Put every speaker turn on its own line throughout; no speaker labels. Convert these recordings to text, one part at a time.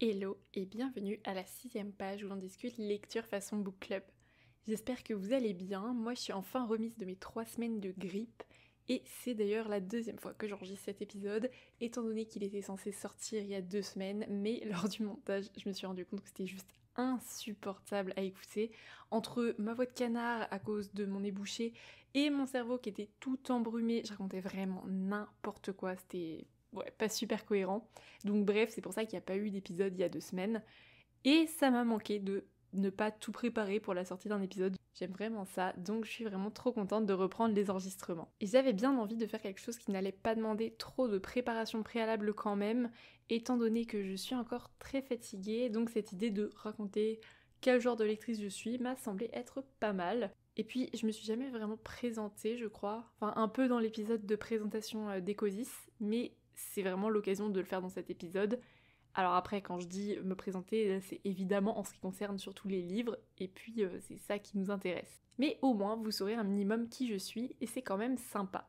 Hello et bienvenue à la sixième page où l'on discute lecture façon book club. J'espère que vous allez bien, moi je suis enfin remise de mes trois semaines de grippe et c'est d'ailleurs la deuxième fois que j'enregistre cet épisode étant donné qu'il était censé sortir il y a deux semaines mais lors du montage je me suis rendu compte que c'était juste insupportable à écouter entre ma voix de canard à cause de mon ébouché et mon cerveau qui était tout embrumé je racontais vraiment n'importe quoi c'était ouais, pas super cohérent. Donc bref, c'est pour ça qu'il n'y a pas eu d'épisode il y a deux semaines. Et ça m'a manqué de ne pas tout préparer pour la sortie d'un épisode. J'aime vraiment ça, donc je suis vraiment trop contente de reprendre les enregistrements. Et j'avais bien envie de faire quelque chose qui n'allait pas demander trop de préparation préalable quand même, étant donné que je suis encore très fatiguée, donc cette idée de raconter quel genre de lectrice je suis m'a semblé être pas mal. Et puis, je me suis jamais vraiment présentée, je crois, enfin un peu dans l'épisode de présentation euh, d'Ecosis, mais c'est vraiment l'occasion de le faire dans cet épisode. Alors après, quand je dis me présenter, c'est évidemment en ce qui concerne surtout les livres, et puis euh, c'est ça qui nous intéresse. Mais au moins, vous saurez un minimum qui je suis, et c'est quand même sympa.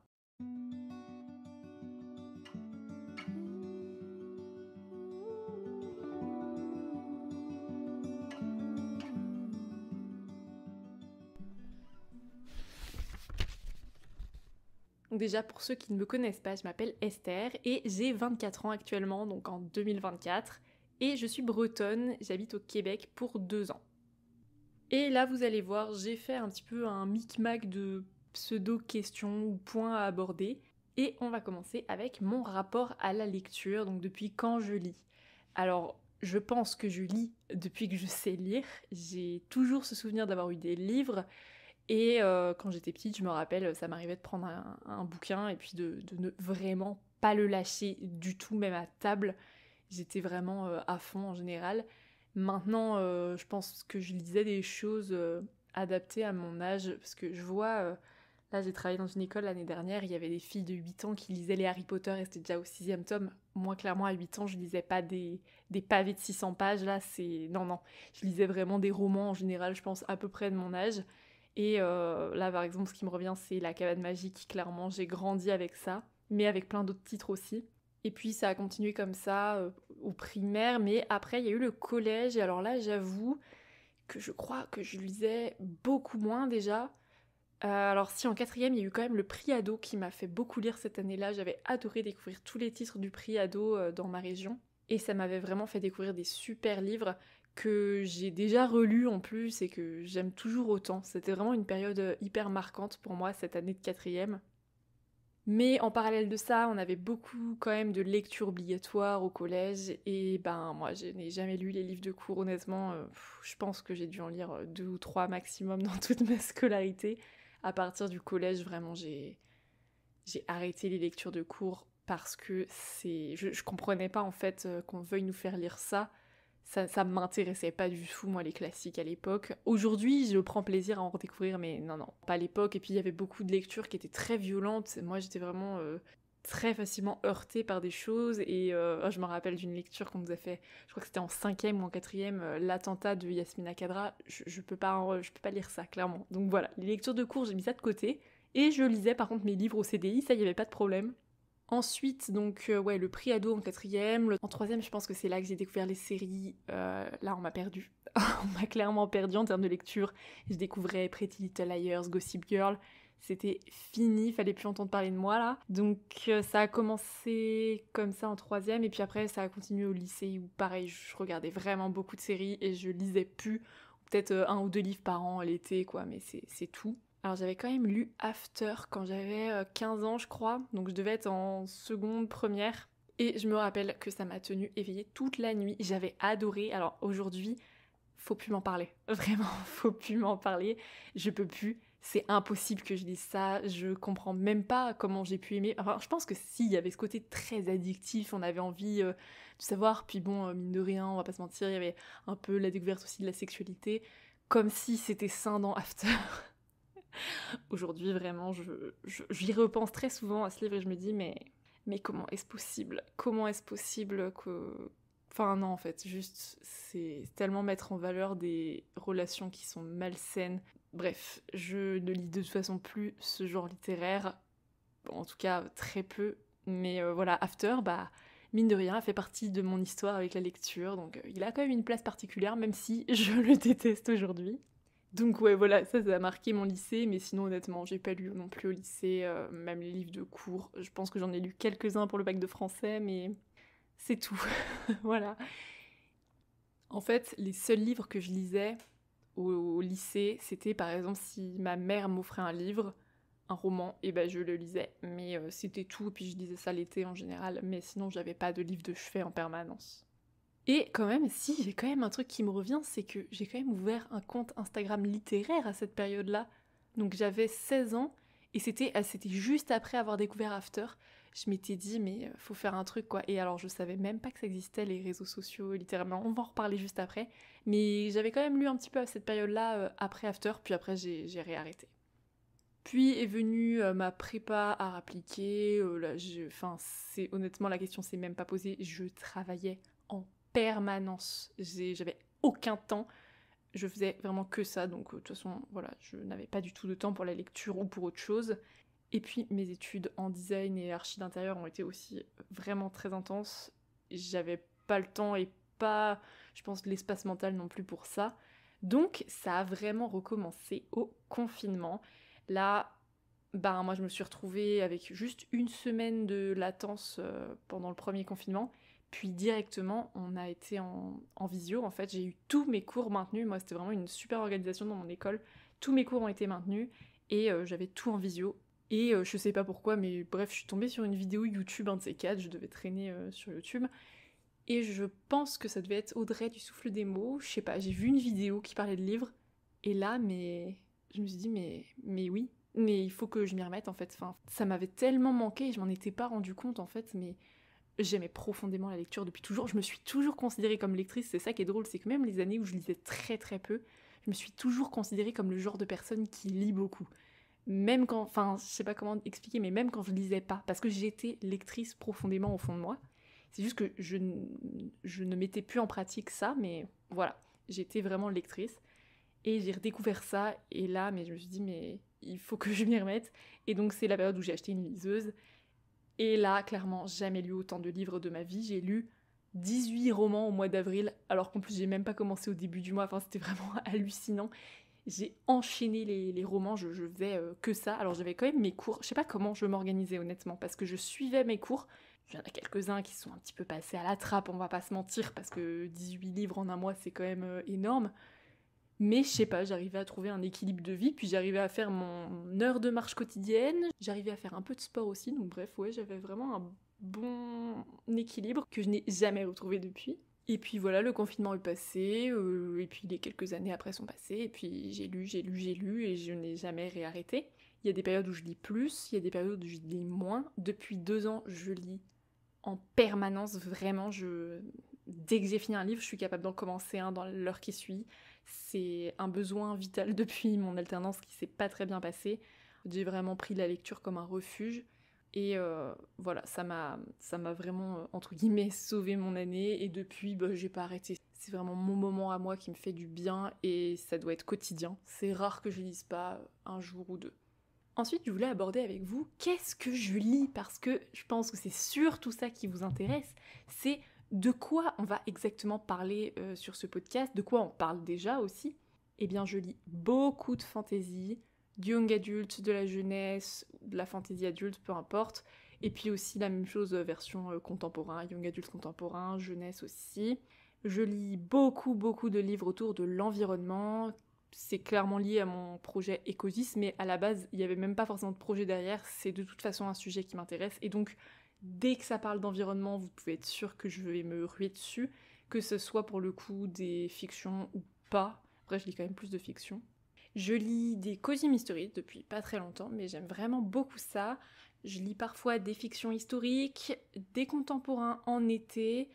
déjà pour ceux qui ne me connaissent pas, je m'appelle Esther et j'ai 24 ans actuellement, donc en 2024, et je suis bretonne, j'habite au Québec pour deux ans. Et là vous allez voir, j'ai fait un petit peu un micmac de pseudo-questions ou points à aborder, et on va commencer avec mon rapport à la lecture, donc depuis quand je lis. Alors je pense que je lis depuis que je sais lire, j'ai toujours ce souvenir d'avoir eu des livres, et euh, quand j'étais petite, je me rappelle, ça m'arrivait de prendre un, bouquin et puis de, ne vraiment pas le lâcher du tout, même à table. J'étais vraiment euh, à fond en général. Maintenant, euh, je pense que je lisais des choses adaptées à mon âge, parce que je vois, là j'ai travaillé dans une école l'année dernière, il y avait des filles de 8 ans qui lisaient les Harry Potter et c'était déjà au sixième tome. Moi, clairement, à 8 ans, je lisais pas des, des pavés de 600 pages, là, c'est... Non, non, je lisais vraiment des romans en général, je pense, à peu près de mon âge. Et euh, là, par exemple, ce qui me revient, c'est La cabane magique. Clairement, j'ai grandi avec ça, mais avec plein d'autres titres aussi. Et puis ça a continué comme ça euh, au primaire, mais après il y a eu le collège. Et alors là, j'avoue que je crois que je lisais beaucoup moins déjà. Euh, alors si en quatrième, il y a eu quand même le prix ado qui m'a fait beaucoup lire cette année-là. J'avais adoré découvrir tous les titres du prix ado dans ma région. Et ça m'avait vraiment fait découvrir des super livres que j'ai déjà relu en plus et que j'aime toujours autant. C'était vraiment une période euh, hyper marquante pour moi cette année de quatrième. Mais en parallèle de ça, on avait beaucoup quand même de lectures obligatoires au collège et ben moi je n'ai jamais lu les livres de cours honnêtement. Euh, je pense que j'ai dû en lire euh, deux ou trois maximum dans toute ma scolarité. À partir du collège, vraiment j'ai arrêté les lectures de cours parce que c'est je, je comprenais pas en fait qu'on veuille nous faire lire ça ça, ça m'intéressait pas du tout, moi, les classiques à l'époque. Aujourd'hui, je prends plaisir à en redécouvrir, mais non, non, pas à l'époque. Et puis, il y avait beaucoup de lectures qui étaient très violentes. Moi, j'étais vraiment euh, très facilement heurtée par des choses. Et euh, oh, je me rappelle d'une lecture qu'on nous a fait, je crois que c'était en cinquième ou en quatrième, euh, l'attentat de Yasmina Kadra. Je, ne peux pas, je peux pas lire ça, clairement. Donc voilà, les lectures de cours, j'ai mis ça de côté. Et je lisais par contre mes livres au CDI, ça, il n'y avait pas de problème. Ensuite, donc, euh, ouais, le prix ado en quatrième. En troisième, je pense que c'est là que j'ai découvert les séries. Euh, là, on m'a perdu. on m'a clairement perdu en termes de lecture. Je découvrais Pretty Little Liars, Gossip Girl. C'était fini, fallait plus entendre parler de moi là. Donc euh, ça a commencé comme ça en troisième et puis après ça a continué au lycée où pareil je regardais vraiment beaucoup de séries et je lisais plus peut-être un ou deux livres par an l'été quoi mais c'est tout. Alors j'avais quand même lu After quand j'avais 15 euh, ans je crois, donc je devais être en seconde première. Et je me rappelle que ça m'a tenue éveillée toute la nuit. J'avais adoré. Alors aujourd'hui, faut plus m'en parler. Vraiment, faut plus m'en parler. Je peux plus. C'est impossible que je dise ça. Je comprends même pas comment j'ai pu aimer. Enfin, je pense que si, il y avait ce côté très addictif. On avait envie euh, de savoir. Puis bon, euh, mine de rien, on va pas se mentir, il y avait un peu la découverte aussi de la sexualité. Comme si c'était sain dans After. Aujourd'hui, vraiment, j'y je, j'y repense très souvent à ce livre et je me dis, mais, mais comment est-ce possible Comment est-ce possible que. Enfin, non, en fait, juste, c'est tellement mettre en valeur des relations qui sont malsaines. Bref, je ne lis de toute façon plus ce genre littéraire, en tout cas très peu, mais euh, voilà, After, bah mine de rien, fait partie de mon histoire avec la lecture, donc euh, il a quand même une place particulière, même si je le déteste aujourd'hui. Donc ouais, voilà, ça, ça a marqué mon lycée, mais sinon honnêtement, j'ai pas lu non plus au lycée, euh, même les livres de cours. Je pense que j'en ai lu quelques-uns pour le bac de français, mais c'est tout. voilà. En fait, les seuls livres que je lisais au, lycée, c'était par exemple si ma mère m'offrait un livre, un roman, et eh ben je le lisais. Mais euh, c'était tout, et puis je lisais ça l'été en général, mais sinon j'avais pas de livre de chevet en permanence. Et quand même, si, j'ai quand même un truc qui me revient, c'est que j'ai quand même ouvert un compte Instagram littéraire à cette période-là. Donc j'avais 16 ans et c'était ah, c'était juste après avoir découvert After. Je m'étais dit mais euh, faut faire un truc quoi. Et alors je savais même pas que ça existait les réseaux sociaux littéralement. On va en reparler juste après. Mais j'avais quand même lu un petit peu à cette période-là euh, après After. Puis après j'ai réarrêté. Puis est venue euh, ma prépa à appliquer. là, je, enfin c'est honnêtement la question s'est même pas posée. Je travaillais permanence. J'avais aucun temps. Je faisais vraiment que ça, donc euh, de toute façon, voilà, je n'avais pas du tout de temps pour la lecture ou pour autre chose. Et puis mes études en design et archi d'intérieur ont été aussi vraiment très intenses. J'avais pas le temps et pas, je pense, l'espace mental non plus pour ça. Donc ça a vraiment recommencé au confinement. Là, bah moi je me suis retrouvée avec juste une semaine de latence euh, pendant le premier confinement puis directement, on a été en, visio. En fait, j'ai eu tous mes cours maintenus. Moi, c'était vraiment une super organisation dans mon école. Tous mes cours ont été maintenus et euh, j'avais tout en visio. Et euh, je sais pas pourquoi, mais bref, je suis tombée sur une vidéo YouTube, un de ces quatre. Je devais traîner euh, sur YouTube. Et je pense que ça devait être Audrey du souffle des mots. Je sais pas, j'ai vu une vidéo qui parlait de livres. Et là, mais je me suis dit, mais, mais oui, mais il faut que je m'y remette en fait. ça m'avait tellement manqué, je m'en étais pas rendu compte en fait, mais j'aimais profondément la lecture depuis toujours. Je me suis toujours considérée comme lectrice. C'est ça qui est drôle, c'est que même les années où je lisais très très peu, je me suis toujours considérée comme le genre de personne qui lit beaucoup. Même quand, enfin, je sais pas comment expliquer, mais même quand je lisais pas, parce que j'étais lectrice profondément au fond de moi. C'est juste que je, je ne mettais plus en pratique ça, mais voilà, j'étais vraiment lectrice. Et j'ai redécouvert ça, et là, mais je me suis dit, mais il faut que je m'y remette. Et donc, c'est la période où j'ai acheté une liseuse. Et là, clairement, jamais lu autant de livres de ma vie. J'ai lu 18 romans au mois d'avril, alors qu'en plus, j'ai même pas commencé au début du mois. Enfin, c'était vraiment hallucinant. J'ai enchaîné les, romans, je, je faisais euh, que ça. Alors, j'avais quand même mes cours. Je sais pas comment je m'organisais, honnêtement, parce que je suivais mes cours. Il y en a quelques-uns qui sont un petit peu passés à la trappe, on va pas se mentir, parce que 18 livres en un mois, c'est quand même euh, énorme. Mais je sais pas, j'arrivais à trouver un équilibre de vie, puis j'arrivais à faire mon heure de marche quotidienne, j'arrivais à faire un peu de sport aussi, donc bref, ouais, j'avais vraiment un bon équilibre que je n'ai jamais retrouvé depuis. Et puis voilà, le confinement est passé, euh, et puis les quelques années après sont passées, et puis j'ai lu, j'ai lu, j'ai lu, et je n'ai jamais réarrêté. Il y a des périodes où je lis plus, il y a des périodes où je lis moins. Depuis deux ans, je lis en permanence, vraiment, je... Dès que j'ai fini un livre, je suis capable d'en commencer un dans l'heure qui suit. C'est un besoin vital depuis mon alternance qui s'est pas très bien passée. J'ai vraiment pris la lecture comme un refuge. Et euh, voilà, ça m'a, vraiment, euh, entre guillemets, sauvé mon année. Et depuis, bah, j'ai pas arrêté. C'est vraiment mon moment à moi qui me fait du bien et ça doit être quotidien. C'est rare que je lise pas un jour ou deux. Ensuite, je voulais aborder avec vous qu'est-ce que je lis parce que je pense que c'est surtout ça qui vous intéresse. C'est de quoi on va exactement parler euh, sur ce podcast, de quoi on parle déjà aussi, eh bien je lis beaucoup de fantasy, du young adult, de la jeunesse, de la fantaisie adulte, peu importe. Et puis aussi la même chose euh, version euh, contemporain, young adult contemporain, jeunesse aussi. Je lis beaucoup beaucoup de livres autour de l'environnement. C'est clairement lié à mon projet Écosis, mais à la base, il n'y avait même pas forcément de projet derrière. C'est de toute façon un sujet qui m'intéresse. Et donc, dès que ça parle d'environnement, vous pouvez être sûr que je vais me ruer dessus, que ce soit pour le coup des fictions ou pas. Après, je lis quand même plus de fictions. Je lis des cozy mysteries depuis pas très longtemps, mais j'aime vraiment beaucoup ça. Je lis parfois des fictions historiques, des contemporains en été,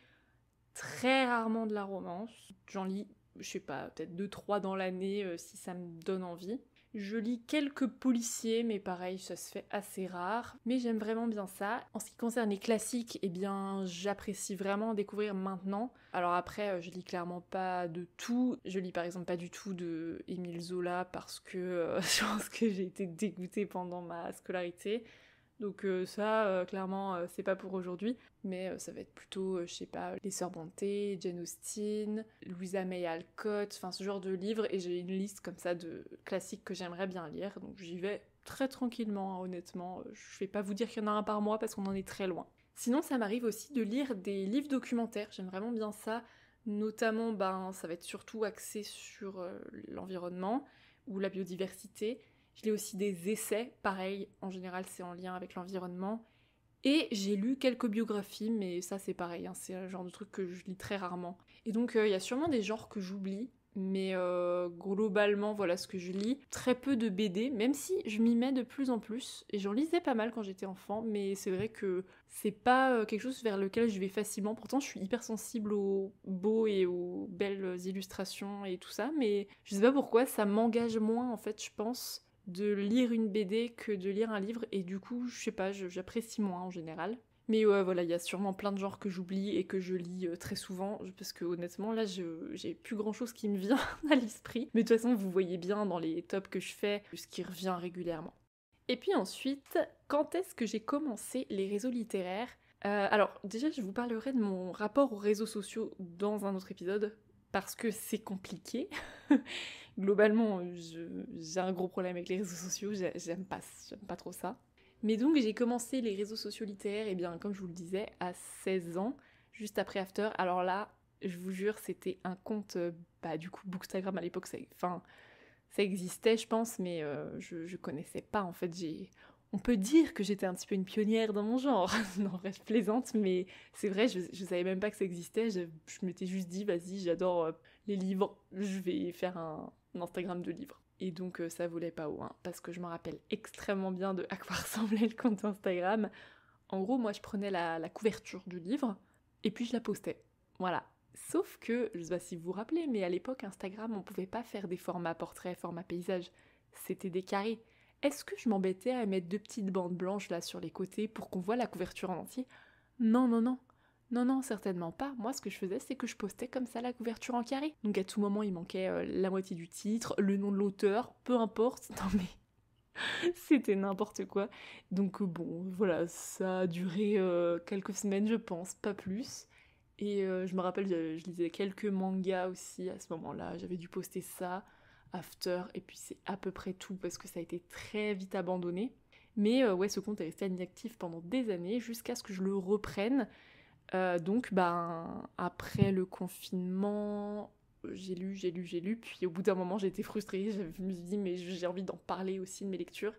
très rarement de la romance. J'en lis, je sais pas, peut-être 2-3 dans l'année euh, si ça me donne envie. Je lis quelques policiers, mais pareil, ça se fait assez rare. Mais j'aime vraiment bien ça. En ce qui concerne les classiques, eh bien, j'apprécie vraiment découvrir maintenant. Alors après, euh, je lis clairement pas de tout. Je lis par exemple pas du tout de Émile Zola parce que euh, je pense que j'ai été dégoûtée pendant ma scolarité. Donc euh, ça, euh, clairement, euh, c'est pas pour aujourd'hui, mais ça va être plutôt, je sais pas, Les Sœurs Bonté, Jane Austen, Louisa May Alcott, enfin ce genre de livres, et j'ai une liste comme ça de classiques que j'aimerais bien lire, donc j'y vais très tranquillement, hein, honnêtement. Je vais pas vous dire qu'il y en a un par mois parce qu'on en est très loin. Sinon, ça m'arrive aussi de lire des livres documentaires, j'aime vraiment bien ça, notamment, ben, ça va être surtout axé sur l'environnement ou la biodiversité, je aussi des essais, pareil, en général c'est en lien avec l'environnement. Et j'ai lu quelques biographies, mais ça c'est pareil, hein, c'est le genre de truc que je lis très rarement. Et donc euh, il y a sûrement des genres que j'oublie, mais euh, globalement voilà ce que je lis. Très peu de BD, même si je m'y mets de plus en plus, et j'en lisais pas mal quand j'étais enfant, mais c'est vrai que c'est pas euh, quelque chose vers lequel je vais facilement. Pourtant je suis hyper sensible aux beaux et aux belles illustrations et tout ça, mais je sais pas pourquoi, ça m'engage moins en fait je pense de lire une BD que de lire un livre et du coup je sais pas j'apprécie moins en général mais voilà il y a sûrement plein de genres que j'oublie et que je lis euh, très souvent parce que honnêtement là j'ai plus grand chose qui me vient à l'esprit mais de toute façon vous voyez bien dans les tops que je fais ce qui revient régulièrement et puis ensuite quand est-ce que j'ai commencé les réseaux littéraires euh, alors déjà je vous parlerai de mon rapport aux réseaux sociaux dans un autre épisode parce que c'est compliqué globalement, j'ai un gros problème avec les réseaux sociaux, j'aime pas, pas trop ça. Mais donc j'ai commencé les réseaux sociaux littéraires, et eh bien comme je vous le disais, à 16 ans, juste après After. Alors là, je vous jure, c'était un compte, euh, bah du coup, Bookstagram à l'époque, ça, enfin, ça existait je pense, mais euh, je, connaissais pas en fait, j'ai... On peut dire que j'étais un petit peu une pionnière dans mon genre. non, reste je plaisante, mais c'est vrai, je, savais même pas que ça existait. je m'étais juste dit, vas-y, j'adore euh, les livres, je vais faire un, Instagram de livres. Et donc euh, ça voulait pas haut, hein, parce que je me rappelle extrêmement bien de à quoi ressemblait le compte Instagram. En gros, moi je prenais la, couverture du livre et puis je la postais. Voilà. Sauf que, je sais pas si vous vous rappelez, mais à l'époque Instagram on pouvait pas faire des formats portraits, format paysage. C'était des carrés. Est-ce que je m'embêtais à mettre deux petites bandes blanches là sur les côtés pour qu'on voit la couverture en entier Non, non, non. Non, non, certainement pas. Moi, ce que je faisais, c'est que je postais comme ça la couverture en carré. Donc à tout moment, il manquait euh, la moitié du titre, le nom de l'auteur, peu importe. Non mais... C'était n'importe quoi. Donc euh, bon, voilà, ça a duré euh, quelques semaines, je pense, pas plus. Et je me rappelle, je, lisais quelques mangas aussi à ce moment-là. J'avais dû poster ça, After, et puis c'est à peu près tout parce que ça a été très vite abandonné. Mais ouais, ce compte est resté inactif pendant des années jusqu'à ce que je le reprenne. Euh, donc, ben, après le confinement, j'ai lu, j'ai lu, j'ai lu. Puis au bout d'un moment, j'étais été frustrée. Je me suis dit, mais j'ai envie d'en parler aussi de mes lectures.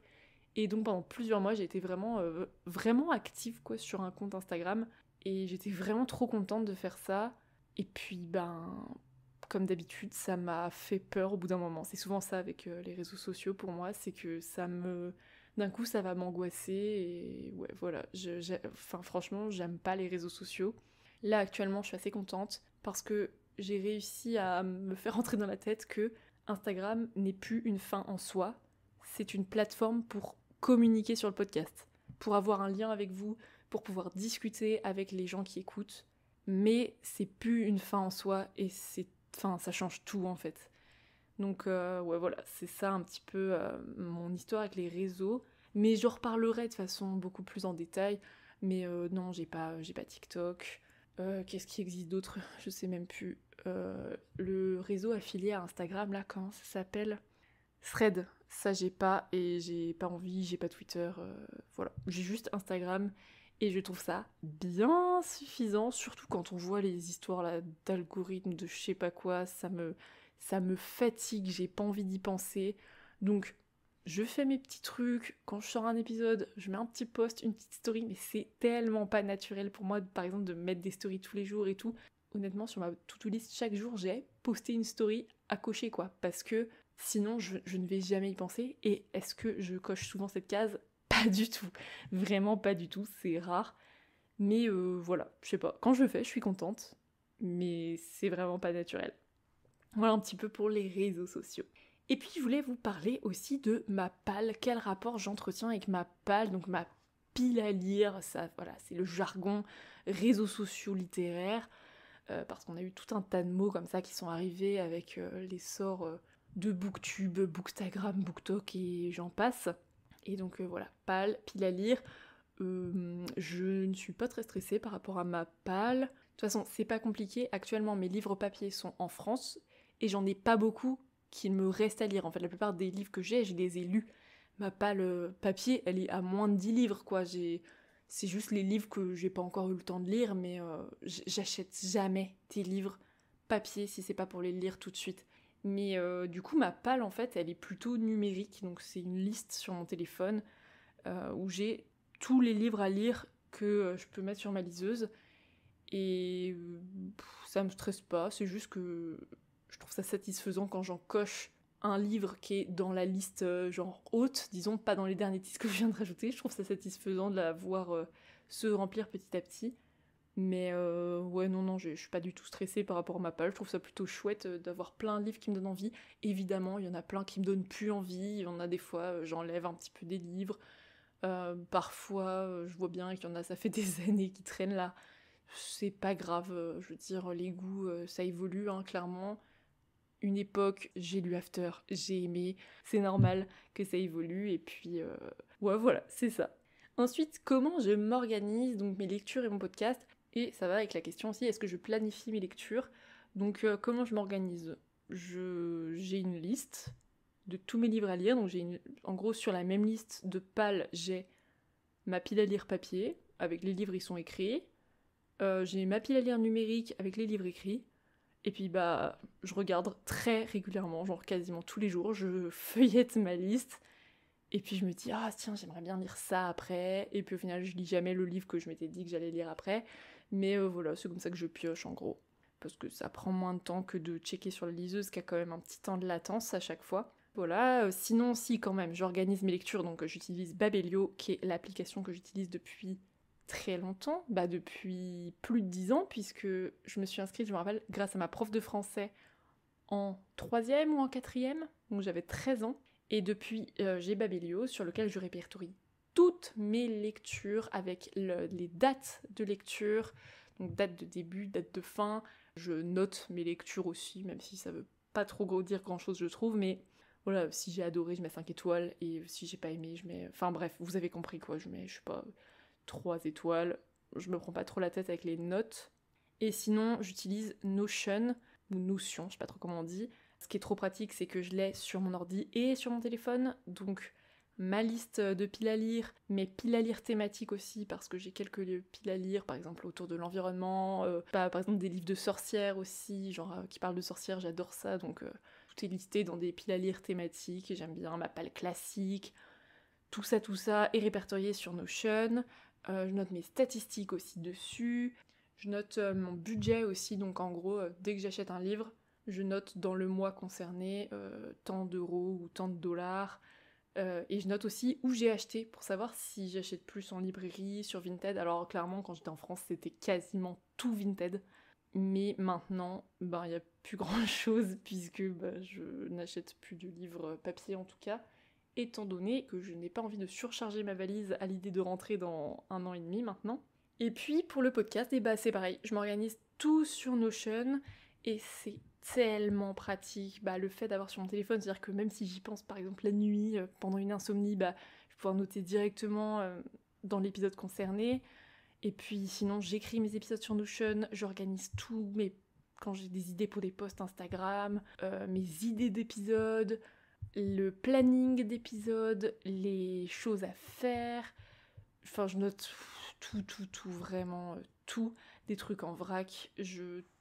Et donc pendant plusieurs mois, j'ai été vraiment, euh, vraiment active quoi, sur un compte Instagram. Et j'étais vraiment trop contente de faire ça. Et puis, ben, comme d'habitude, ça m'a fait peur au bout d'un moment. C'est souvent ça avec euh, les réseaux sociaux pour moi, c'est que ça me d'un coup ça va m'angoisser et ouais voilà, enfin franchement j'aime pas les réseaux sociaux. Là actuellement je suis assez contente parce que j'ai réussi à me faire entrer dans la tête que Instagram n'est plus une fin en soi, c'est une plateforme pour communiquer sur le podcast, pour avoir un lien avec vous, pour pouvoir discuter avec les gens qui écoutent, mais c'est plus une fin en soi et c'est enfin ça change tout en fait. Donc euh, ouais voilà, c'est ça un petit peu euh, mon histoire avec les réseaux. Mais j'en reparlerai de façon beaucoup plus en détail. Mais euh, non, j'ai pas, j'ai pas TikTok. Qu'est-ce qui existe d'autre Je sais même plus. le réseau affilié à Instagram, là, comment ça s'appelle Thread. Ça, j'ai pas et j'ai pas envie, j'ai pas Twitter. voilà, j'ai juste Instagram et je trouve ça bien suffisant, surtout quand on voit les histoires là d'algorithmes, de je sais pas quoi. Ça me ça me fatigue, j'ai pas envie d'y penser. Donc je fais mes petits trucs, quand je sors un épisode, je mets un petit post, une petite story, mais c'est tellement pas naturel pour moi, par exemple, de mettre des stories tous les jours et tout. Honnêtement, sur ma to-do list, chaque jour, j'ai posté une story à cocher, quoi, parce que sinon, je, ne vais jamais y penser. Et est-ce que je coche souvent cette case Pas du tout. Vraiment pas du tout, c'est rare. Mais euh, voilà, je sais pas, quand je le fais, je suis contente, mais c'est vraiment pas naturel. Voilà un petit peu pour les réseaux sociaux. Et puis je voulais vous parler aussi de ma pâle quel rapport j'entretiens avec ma pâle donc ma pile à lire, ça voilà, c'est le jargon réseaux sociaux littéraires, euh, parce qu'on a eu tout un tas de mots comme ça qui sont arrivés avec euh, les sorts euh, de Booktube, Bookstagram, Booktok et j'en passe. Et donc voilà, pâle pile à lire. je ne suis pas très stressée par rapport à ma pâle De toute façon, c'est pas compliqué. Actuellement, mes livres papier sont en France, et j'en ai pas beaucoup qu'il me reste à lire. En fait, la plupart des livres que j'ai, je les ai lus. Ma palle euh, papier, elle est à moins de 10 livres, quoi. J'ai... C'est juste les livres que j'ai pas encore eu le temps de lire, mais euh, j'achète jamais des livres papier si c'est pas pour les lire tout de suite. Mais euh, du coup, ma palle, en fait, elle est plutôt numérique. Donc, c'est une liste sur mon téléphone où j'ai tous les livres à lire que je peux mettre sur ma liseuse. Et ça me stresse pas, c'est juste que je trouve ça satisfaisant quand j'en coche un livre qui est dans la liste euh, genre haute, disons pas dans les derniers titres que je viens de rajouter. Je trouve ça satisfaisant de la voir euh, se remplir petit à petit. Mais euh, ouais, non, non, je, suis pas du tout stressée par rapport à ma page. Je trouve ça plutôt chouette d'avoir plein de livres qui me donnent envie. Évidemment, il y en a plein qui me donnent plus envie. Il y en a des fois, j'enlève un petit peu des livres. parfois, je vois bien qu'il y en a, ça fait des années qui traînent là. C'est pas grave, je veux dire, les goûts, ça évolue, hein, clairement une époque, j'ai lu After, j'ai aimé, c'est normal que ça évolue, et puis euh, ouais voilà, c'est ça. Ensuite, comment je m'organise donc mes lectures et mon podcast Et ça va avec la question aussi, est-ce que je planifie mes lectures Donc euh, comment je m'organise je... J'ai une liste de tous mes livres à lire, donc j'ai en gros sur la même liste de pales, j'ai ma pile à lire papier, avec les livres ils sont écrits, euh, j'ai ma pile à lire numérique avec les livres écrits, et puis bah, je regarde très régulièrement, genre quasiment tous les jours, je feuillette ma liste. Et puis je me dis, ah tiens, j'aimerais bien lire ça après. Et puis au final, je lis jamais le livre que je m'étais dit que j'allais lire après. Mais euh, voilà, c'est comme ça que je pioche en gros. Parce que ça prend moins de temps que de checker sur la liseuse, qui a quand même un petit temps de latence à chaque fois. Voilà, euh, sinon si quand même, j'organise mes lectures, donc j'utilise Babelio, qui est l'application que j'utilise depuis très longtemps, bah depuis plus de dix ans, puisque je me suis inscrite, je me rappelle, grâce à ma prof de français en troisième ou en quatrième, donc j'avais 13 ans, et depuis euh, j'ai Babelio sur lequel je répertorie toutes mes lectures avec les dates de lecture, donc date de début, date de fin, je note mes lectures aussi, même si ça veut pas trop dire grand chose je trouve, mais voilà, si j'ai adoré, je mets 5 étoiles, et si j'ai pas aimé, je mets... Enfin bref, vous avez compris quoi, je mets, je sais pas, 3 étoiles. Je me prends pas trop la tête avec les notes. Et sinon, j'utilise Notion, ou Notion, je sais pas trop comment on dit. Ce qui est trop pratique, c'est que je l'ai sur mon ordi et sur mon téléphone. Donc, ma liste de piles à lire, mes piles à lire thématiques aussi, parce que j'ai quelques piles à lire, par exemple autour de l'environnement, euh, par exemple des livres de sorcières aussi, genre euh, qui parlent de sorcières, j'adore ça, donc euh, tout est listé dans des piles à lire thématiques, j'aime bien ma palle classique, tout ça, tout ça est répertorié sur Notion. Euh, je note mes statistiques aussi dessus, je note euh, mon budget aussi, donc en gros, euh, dès que j'achète un livre, je note dans le mois concerné tant d'euros ou tant de dollars. et je note aussi où j'ai acheté pour savoir si j'achète plus en librairie, sur Vinted. Alors clairement, quand j'étais en France, c'était quasiment tout Vinted. Mais maintenant, ben, il n'y a plus grand-chose puisque ben, je n'achète plus de livres papier en tout cas étant donné que je n'ai pas envie de surcharger ma valise à l'idée de rentrer dans un an et demi maintenant. Et puis pour le podcast, bah c'est pareil, je m'organise tout sur Notion et c'est tellement pratique. Bah, le fait d'avoir sur mon téléphone, c'est-à-dire que même si j'y pense par exemple la nuit, euh, pendant une insomnie, bah, je vais pouvoir noter directement euh, dans l'épisode concerné. Et puis sinon, j'écris mes épisodes sur Notion, j'organise tout, mais quand j'ai des idées pour des posts Instagram, euh, mes idées d'épisodes, le planning d'épisodes, les choses à faire. Enfin, je note tout, tout, tout, vraiment euh, tout. Des trucs en vrac.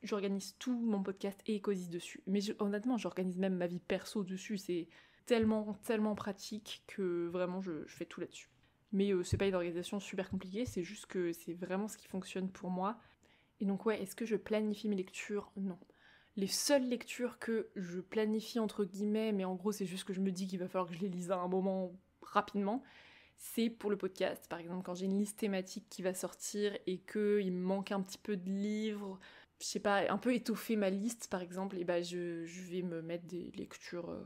J'organise tout mon podcast et cosy dessus. Mais honnêtement, j'organise même ma vie perso dessus. C'est tellement, tellement pratique que vraiment, je, fais tout là-dessus. Mais euh, c'est pas une organisation super compliquée, c'est juste que c'est vraiment ce qui fonctionne pour moi. Et donc ouais, est-ce que je planifie mes lectures Non les seules lectures que je planifie entre guillemets, mais en gros c'est juste que je me dis qu'il va falloir que je les lise à un moment rapidement, c'est pour le podcast. Par exemple, quand j'ai une liste thématique qui va sortir et que il me manque un petit peu de livres, je sais pas, un peu étoffer ma liste par exemple, et eh bah ben, je, vais me mettre des lectures euh,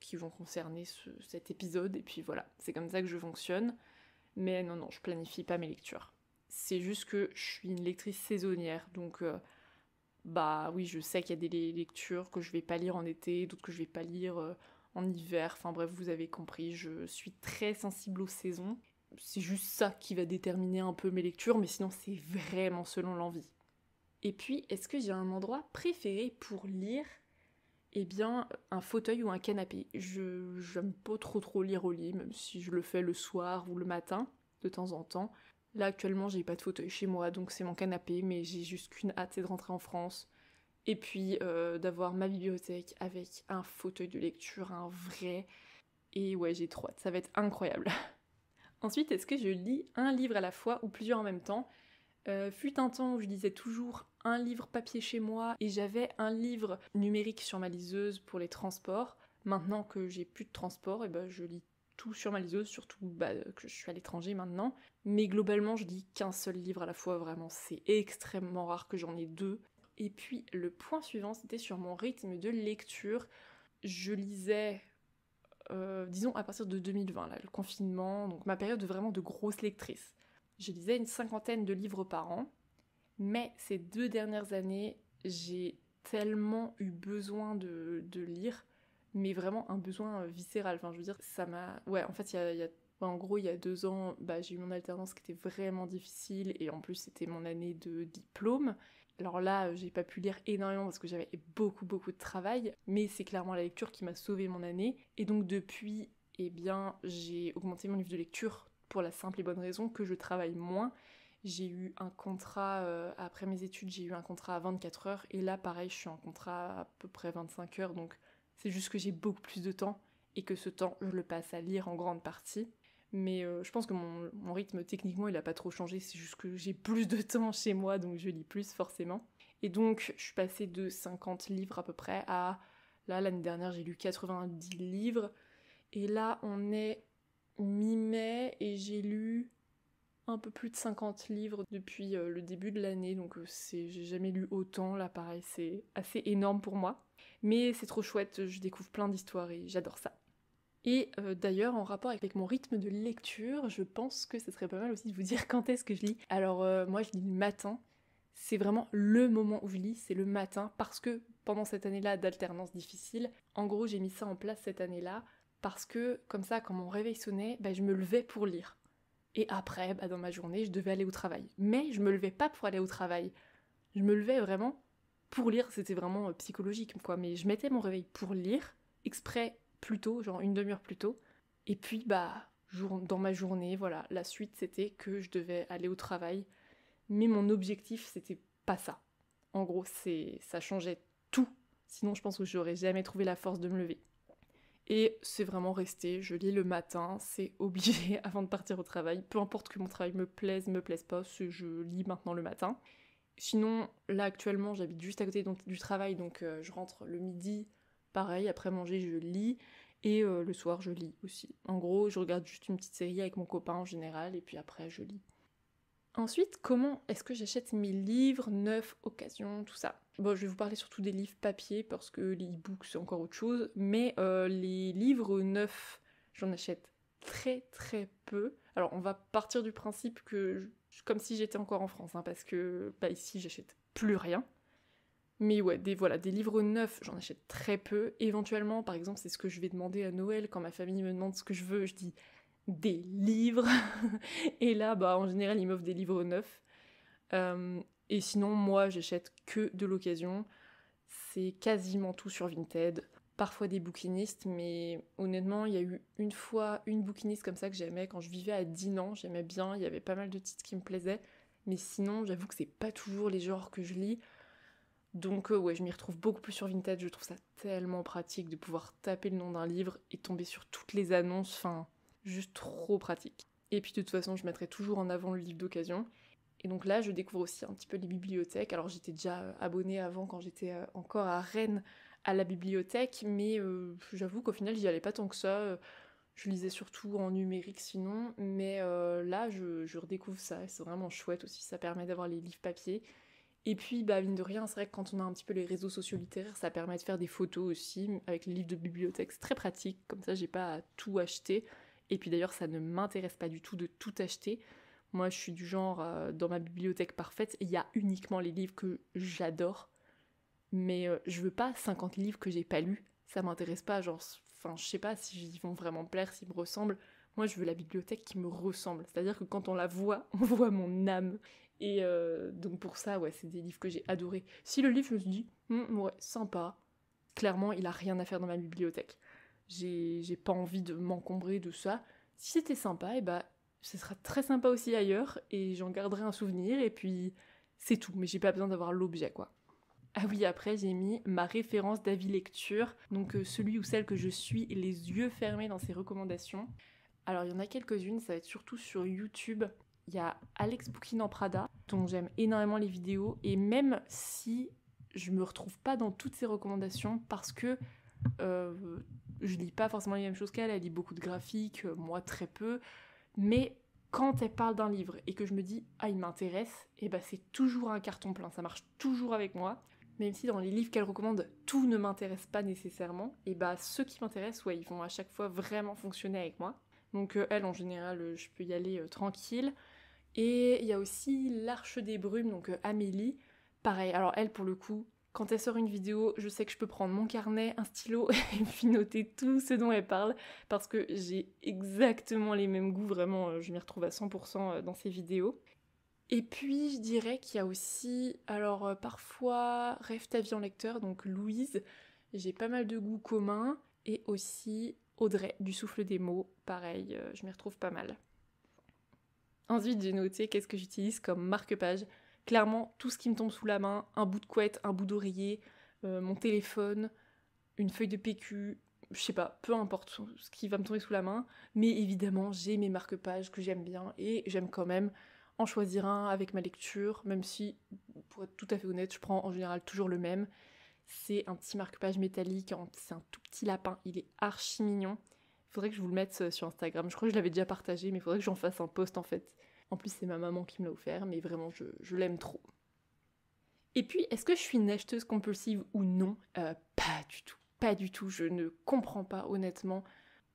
qui vont concerner cet épisode, et puis voilà, c'est comme ça que je fonctionne. Mais non, non, je planifie pas mes lectures. C'est juste que je suis une lectrice saisonnière, donc euh, bah oui, je sais qu'il y a des lectures que je vais pas lire en été, d'autres que je vais pas lire euh, en hiver. Enfin bref, vous avez compris, je suis très sensible aux saisons. C'est juste ça qui va déterminer un peu mes lectures, mais sinon c'est vraiment selon l'envie. Et puis, est-ce que j'ai un endroit préféré pour lire Eh bien, un fauteuil ou un canapé. Je j'aime pas trop trop lire au lit, même si je le fais le soir ou le matin de temps en temps. Là actuellement j'ai pas de fauteuil chez moi donc c'est mon canapé mais j'ai juste qu'une hâte c'est de rentrer en France et puis euh, d'avoir ma bibliothèque avec un fauteuil de lecture, un vrai. Et ouais j'ai trop hâte, ça va être incroyable. Ensuite est-ce que je lis un livre à la fois ou plusieurs en même temps euh, Fut un temps où je lisais toujours un livre papier chez moi et j'avais un livre numérique sur ma liseuse pour les transports. Maintenant que j'ai plus de transport, et eh ben je lis sur ma liseuse, surtout bah, que je suis à l'étranger maintenant. Mais globalement, je dis qu'un seul livre à la fois, vraiment, c'est extrêmement rare que j'en ai deux. Et puis le point suivant, c'était sur mon rythme de lecture. Je lisais, euh, disons à partir de 2020, là, le confinement, donc ma période vraiment de grosse lectrice. Je lisais une cinquantaine de livres par an, mais ces deux dernières années, j'ai tellement eu besoin de lire mais vraiment un besoin euh, viscéral. Enfin, je veux dire, ça m'a. Ouais, en fait, il y a, en gros, il y a deux ans, bah, j'ai eu mon alternance qui était vraiment difficile et en plus c'était mon année de diplôme. Alors là, euh, j'ai pas pu lire énormément parce que j'avais beaucoup beaucoup de travail, mais c'est clairement la lecture qui m'a sauvé mon année. Et donc depuis, eh bien, j'ai augmenté mon livre de lecture pour la simple et bonne raison que je travaille moins. J'ai eu un contrat, euh, après mes études, j'ai eu un contrat à 24 heures et là pareil, je suis en contrat à peu près 25 heures, donc c'est juste que j'ai beaucoup plus de temps et que ce temps, je le passe à lire en grande partie. Mais euh, je pense que mon, rythme techniquement, il n'a pas trop changé. C'est juste que j'ai plus de temps chez moi, donc je lis plus forcément. Et donc, je suis passée de 50 livres à peu près à... Là, l'année dernière, j'ai lu 90 livres. Et là, on est mi-mai et j'ai lu un peu plus de 50 livres depuis euh, le début de l'année. Donc, euh, c'est, j'ai jamais lu autant. Là, pareil, c'est assez énorme pour moi. Mais c'est trop chouette, je découvre plein d'histoires et j'adore ça. Et euh, d'ailleurs, en rapport avec mon rythme de lecture, je pense que ce serait pas mal aussi de vous dire quand est-ce que je lis. Alors euh, moi, je lis le matin. C'est vraiment le moment où je lis, c'est le matin, parce que pendant cette année-là d'alternance difficile, en gros, j'ai mis ça en place cette année-là, parce que comme ça, quand mon réveil sonnait, bah, je me levais pour lire. Et après, bah, dans ma journée, je devais aller au travail. Mais je me levais pas pour aller au travail. Je me levais vraiment pour lire, c'était vraiment euh, psychologique, quoi. Mais je mettais mon réveil pour lire, exprès plus tôt, genre une demi-heure plus tôt. Et puis, bah, jour, dans ma journée, voilà, la suite, c'était que je devais aller au travail. Mais mon objectif, c'était pas ça. En gros, c'est ça changeait tout. Sinon, je pense que j'aurais jamais trouvé la force de me lever. Et c'est vraiment resté, je lis le matin, c'est obligé avant de partir au travail, peu importe que mon travail me plaise, me plaise pas, je lis maintenant le matin. Sinon, là actuellement, j'habite juste à côté du travail, donc euh, je rentre le midi, pareil, après manger, je lis, et euh, le soir, je lis aussi. En gros, je regarde juste une petite série avec mon copain en général, et puis après, je lis. Ensuite, comment est-ce que j'achète mes livres, neufs, occasions, tout ça Bon, je vais vous parler surtout des livres papier, parce que les e-books, c'est encore autre chose, mais euh, les livres neufs, j'en achète très très peu. Alors on va partir du principe que, comme si j'étais encore en France, hein, parce que bah, ici j'achète plus rien. Mais ouais, des, voilà, des livres neufs, j'en achète très peu. Éventuellement, par exemple, c'est ce que je vais demander à Noël quand ma famille me demande ce que je veux. Je dis des livres. et là, bah, en général, ils m'offrent des livres neufs. Euh, et sinon, moi, j'achète que de l'occasion. C'est quasiment tout sur Vinted parfois des bouquinistes, mais honnêtement, il y a eu une fois une bouquiniste comme ça que j'aimais quand je vivais à ans j'aimais bien, il y avait pas mal de titres qui me plaisaient, mais sinon, j'avoue que c'est pas toujours les genres que je lis. Donc euh, ouais, je m'y retrouve beaucoup plus sur Vinted, je trouve ça tellement pratique de pouvoir taper le nom d'un livre et tomber sur toutes les annonces, enfin, juste trop pratique. Et puis de toute façon, je mettrai toujours en avant le livre d'occasion. Et donc là, je découvre aussi un petit peu les bibliothèques. Alors j'étais déjà abonnée avant quand j'étais euh, encore à Rennes à la bibliothèque, mais euh, j'avoue qu'au final, j'y allais pas tant que ça. Je lisais surtout en numérique sinon, mais euh, là, je, redécouvre ça. C'est vraiment chouette aussi, ça permet d'avoir les livres papier. Et puis, bah, mine de rien, c'est vrai que quand on a un petit peu les réseaux sociaux littéraires, ça permet de faire des photos aussi avec les livres de bibliothèque. C'est très pratique, comme ça, j'ai pas à tout acheter. Et puis d'ailleurs, ça ne m'intéresse pas du tout de tout acheter. Moi, je suis du genre, euh, dans ma bibliothèque parfaite, il y a uniquement les livres que j'adore mais euh, je veux pas 50 livres que j'ai pas lus, ça m'intéresse pas, genre, enfin, je sais pas si ils vont vraiment plaire, s'ils me ressemblent. Moi, je veux la bibliothèque qui me ressemble, c'est-à-dire que quand on la voit, on voit mon âme. Et euh, donc pour ça, ouais, c'est des livres que j'ai adorés. Si le livre, je me suis dit, hum, ouais, sympa, clairement, il a rien à faire dans ma bibliothèque. J'ai pas envie de m'encombrer de ça. Si c'était sympa, et eh bah, ce sera très sympa aussi ailleurs, et j'en garderai un souvenir, et puis c'est tout. Mais j'ai pas besoin d'avoir l'objet, quoi. Ah oui, après j'ai mis ma référence d'avis lecture, donc euh, celui ou celle que je suis les yeux fermés dans ses recommandations. Alors il y en a quelques-unes, ça va être surtout sur YouTube. Il y a Alex en Prada, dont j'aime énormément les vidéos, et même si je me retrouve pas dans toutes ses recommandations parce que euh, je lis pas forcément les mêmes choses qu'elle, elle lit beaucoup de graphiques, euh, moi très peu, mais quand elle parle d'un livre et que je me dis ah il m'intéresse, et eh ben c'est toujours un carton plein, ça marche toujours avec moi même si dans les livres qu'elle recommande, tout ne m'intéresse pas nécessairement, et bah ceux qui m'intéressent, ouais, ils vont à chaque fois vraiment fonctionner avec moi. Donc euh, elle, en général, euh, je peux y aller euh, tranquille. Et il y a aussi l'Arche des Brumes, donc Amélie. Pareil, alors elle, pour le coup, quand elle sort une vidéo, je sais que je peux prendre mon carnet, un stylo et puis noter tout ce dont elle parle parce que j'ai exactement les mêmes goûts, vraiment je m'y retrouve à 100% dans ses vidéos. Et puis je dirais qu'il y a aussi, alors euh, parfois Rêve ta vie en lecteur, donc Louise, j'ai pas mal de goûts communs, et aussi Audrey du souffle des mots, pareil, euh, je m'y retrouve pas mal. Ensuite j'ai noté qu'est-ce que j'utilise comme marque-page. Clairement tout ce qui me tombe sous la main, un bout de couette, un bout d'oreiller, euh, mon téléphone, une feuille de PQ, je sais pas, peu importe ce qui va me tomber sous la main, mais évidemment j'ai mes marque-pages que j'aime bien et j'aime quand même en choisir un avec ma lecture, même si, pour être tout à fait honnête, je prends en général toujours le même. C'est un petit marque-page métallique, c'est un tout petit lapin, il est archi mignon. Faudrait que je vous le mette euh, sur Instagram, je crois que je l'avais déjà partagé, mais faudrait que j'en fasse un post en fait. En plus, c'est ma maman qui me l'a offert, mais vraiment, je, l'aime trop. Et puis, est-ce que je suis une acheteuse compulsive ou non euh, Pas du tout, pas du tout, je ne comprends pas honnêtement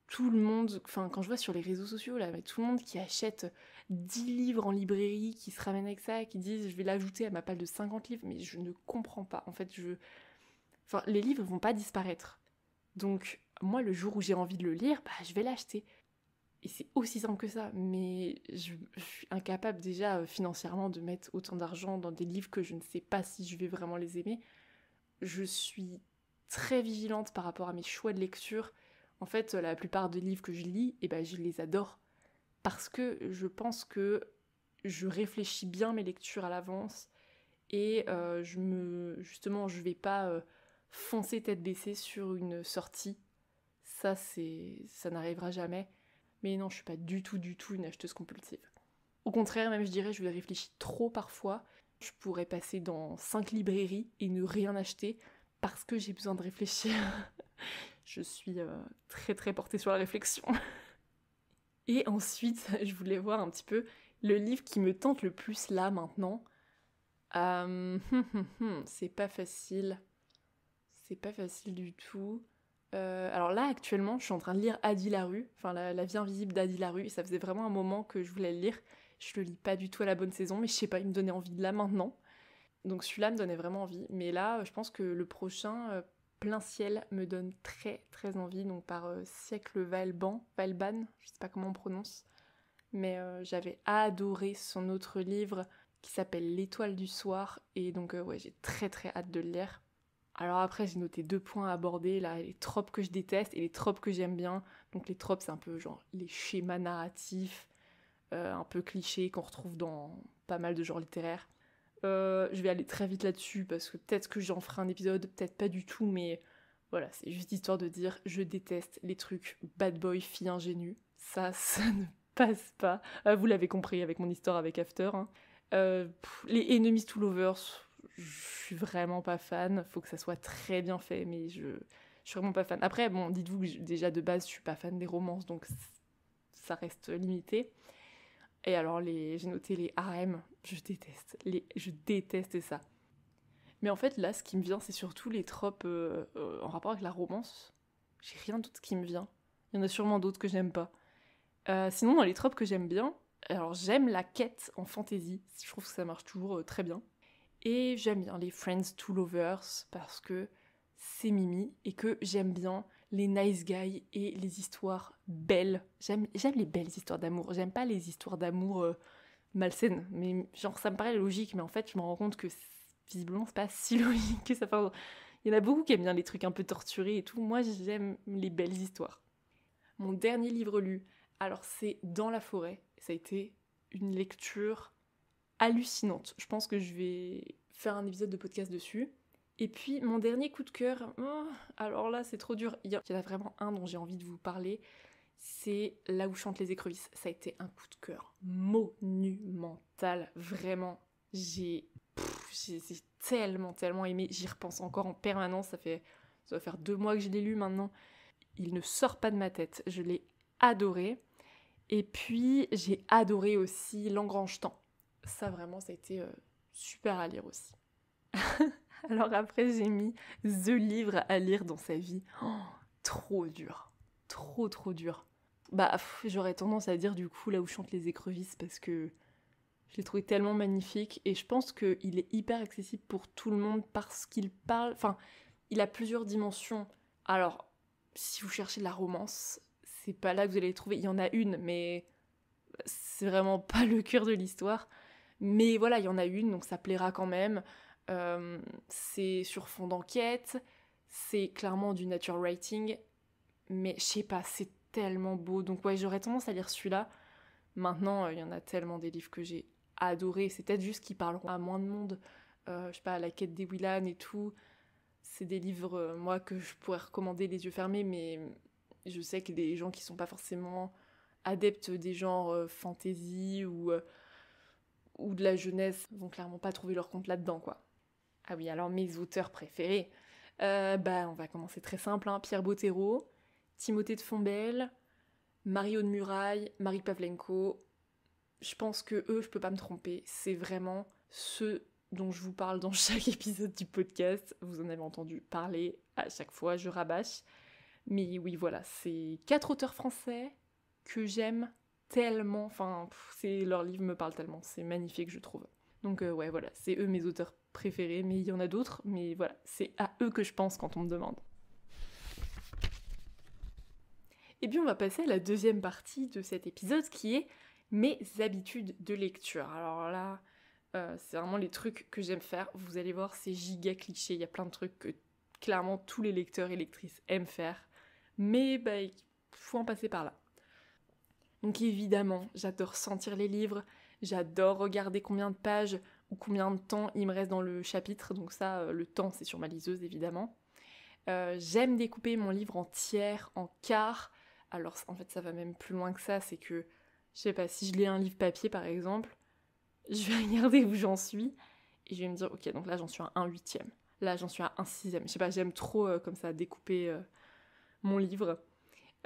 tout le monde, enfin quand je vois sur les réseaux sociaux là, tout le monde qui achète 10 livres en librairie qui se ramènent avec ça, qui disent je vais l'ajouter à ma palle de 50 livres, mais je ne comprends pas. En fait, je. Enfin, les livres vont pas disparaître. Donc, moi, le jour où j'ai envie de le lire, bah, je vais l'acheter. Et c'est aussi simple que ça, mais je, suis incapable déjà euh, financièrement de mettre autant d'argent dans des livres que je ne sais pas si je vais vraiment les aimer. Je suis très vigilante par rapport à mes choix de lecture. En fait, la plupart des livres que je lis, et eh ben, je les adore parce que je pense que je réfléchis bien mes lectures à l'avance et euh, je me justement je vais pas euh, foncer tête baissée sur une sortie. Ça ça n'arrivera jamais. Mais non, je suis pas du tout du tout une acheteuse compulsive. Au contraire, même je dirais je réfléchis trop parfois. Je pourrais passer dans cinq librairies et ne rien acheter parce que j'ai besoin de réfléchir. je suis euh, très très portée sur la réflexion. Et ensuite, je voulais voir un petit peu le livre qui me tente le plus là maintenant. Euh, c'est pas facile. C'est pas facile du tout. Euh, alors là, actuellement, je suis en train de lire Adi Larue, enfin la, la, vie invisible d'Adi Larue, ça faisait vraiment un moment que je voulais le lire. Je le lis pas du tout à la bonne saison, mais je sais pas, il me donnait envie de là maintenant. Donc celui-là me donnait vraiment envie. Mais là, je pense que le prochain, euh, plein ciel me donne très très envie, donc par euh, siècle Valban, Valban, je sais pas comment on prononce, mais euh, j'avais adoré son autre livre qui s'appelle L'étoile du soir, et donc euh, ouais j'ai très très hâte de le lire. Alors après j'ai noté deux points à aborder, là les tropes que je déteste et les tropes que j'aime bien. Donc les tropes c'est un peu genre les schémas narratifs, un peu clichés qu'on retrouve dans pas mal de genres littéraires. Euh, je vais aller très vite là-dessus parce que peut-être que j'en ferai un épisode, peut-être pas du tout, mais voilà, c'est juste histoire de dire je déteste les trucs bad boy fille ingénue. Ça, ça ne passe pas. Euh, vous l'avez compris avec mon histoire avec After. Hein. Euh, les enemies to lovers, je suis vraiment pas fan. Faut que ça soit très bien fait, mais je, suis vraiment pas fan. Après, bon, dites-vous que déjà de base, je suis pas fan des romances, donc ça reste limité. Et alors, j'ai noté les harems. Je déteste. Je déteste ça. Mais en fait, là, ce qui me vient, c'est surtout les tropes euh, euh, en rapport avec la romance. J'ai rien d'autre qui me vient. Il y en a sûrement d'autres que j'aime pas. Euh, sinon, dans les tropes que j'aime bien, alors j'aime la quête en fantasy. Je trouve que ça marche toujours très bien. Et j'aime bien les Friends to Lovers parce que c'est Mimi et que j'aime bien les nice guys et les histoires belles. J'aime les belles histoires d'amour. J'aime pas les histoires d'amour malsaine. Mais genre, ça me paraît logique, mais en fait, je me rends compte que visiblement, c'est pas si logique que ça. il y en a beaucoup qui aiment bien les trucs un peu torturés et tout. Moi, j'aime les belles histoires. Mon dernier livre lu, alors c'est Dans la forêt. Ça a été une lecture hallucinante. Je pense que je vais faire un épisode de podcast dessus. Et puis mon dernier coup de cœur, hum, alors là c'est trop dur, il y en a vraiment un dont j'ai envie de vous parler, c'est là où chantent les écrevisses. Ça a été un coup de cœur monumental, vraiment. J'ai j'ai tellement, tellement aimé. J'y repense encore en permanence. Ça fait, ça va faire deux mois que je l'ai lu maintenant. Il ne sort pas de ma tête. Je l'ai adoré. Et puis, j'ai adoré aussi L'Engrange-Temps. Ça, vraiment, ça a été euh, super à lire aussi. Alors après, j'ai mis The Livre à lire dans sa vie. Oh, trop dur. Trop, trop dur. Bah, j'aurais tendance à dire du coup là où chantent les écrevisses parce que je l'ai trouvé tellement magnifique et je pense qu'il est hyper accessible pour tout le monde parce qu'il parle. Enfin, il a plusieurs dimensions. Alors, si vous cherchez de la romance, c'est pas là que vous allez trouver. Il y en a une, mais c'est vraiment pas le cœur de l'histoire. Mais voilà, il y en a une, donc ça plaira quand même. Euh, c'est sur fond d'enquête, c'est clairement du nature writing, mais je sais pas, c'est tellement beau. Donc ouais, j'aurais tendance à lire celui-là. Maintenant, euh, il y en a tellement des livres que j'ai adorés. C'est peut-être juste qu'ils parleront à moins de monde. Euh, je sais pas, La quête des Willan et tout. C'est des livres, euh, moi, que je pourrais recommander les yeux fermés, mais je sais que des gens qui sont pas forcément adeptes des genres fantasy ou, ou de la jeunesse vont clairement pas trouver leur compte là-dedans, quoi. Ah oui, alors mes auteurs préférés. bah, on va commencer très simple, hein, Pierre Bottero. Timothée de Fombelle, Mario de Muraille, Marie Pavlenko. Je pense que eux, je peux pas me tromper. C'est vraiment ceux dont je vous parle dans chaque épisode du podcast. Vous en avez entendu parler à chaque fois, je rabâche. Mais oui, voilà, c'est quatre auteurs français que j'aime tellement. Enfin, c'est leurs livres me parlent tellement. C'est magnifique, je trouve. Donc euh, ouais, voilà, c'est eux mes auteurs préférés, mais il y en a d'autres. Mais voilà, c'est à eux que je pense quand on me demande. Et bien, on va passer à la deuxième partie de cet épisode qui est mes habitudes de lecture. Alors là, euh, c'est vraiment les trucs que j'aime faire. Vous allez voir, c'est giga cliché. Il y a plein de trucs que clairement tous les lecteurs et lectrices aiment faire. Mais bah, faut en passer par là. Donc évidemment, j'adore sentir les livres, j'adore regarder combien de pages ou combien de temps il me reste dans le chapitre. Donc ça, euh, le temps, c'est sur ma liseuse évidemment. Euh, j'aime découper mon livre en tiers, en quarts. Alors en fait, ça va même plus loin que ça, c'est que, je sais pas, si je lis un livre papier par exemple, je vais regarder où j'en suis et je vais me dire, ok, donc là j'en suis à un huitième, là j'en suis à un sixième. Je sais pas, j'aime trop euh, comme ça découper euh, mon livre.